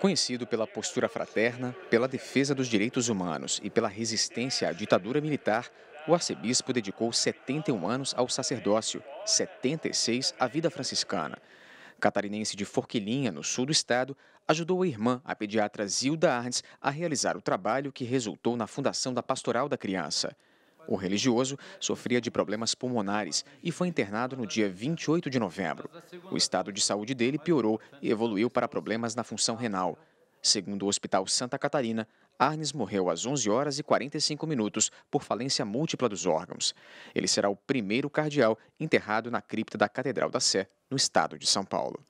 Conhecido pela postura fraterna, pela defesa dos direitos humanos e pela resistência à ditadura militar, o arcebispo dedicou 71 anos ao sacerdócio, 76 à vida franciscana. Catarinense de Forquilinha, no sul do estado, ajudou a irmã, a pediatra Zilda Arnes, a realizar o trabalho que resultou na fundação da Pastoral da Criança. O religioso sofria de problemas pulmonares e foi internado no dia 28 de novembro. O estado de saúde dele piorou e evoluiu para problemas na função renal. Segundo o Hospital Santa Catarina, Arnes morreu às 11 horas e 45 minutos por falência múltipla dos órgãos. Ele será o primeiro cardeal enterrado na cripta da Catedral da Sé, no estado de São Paulo.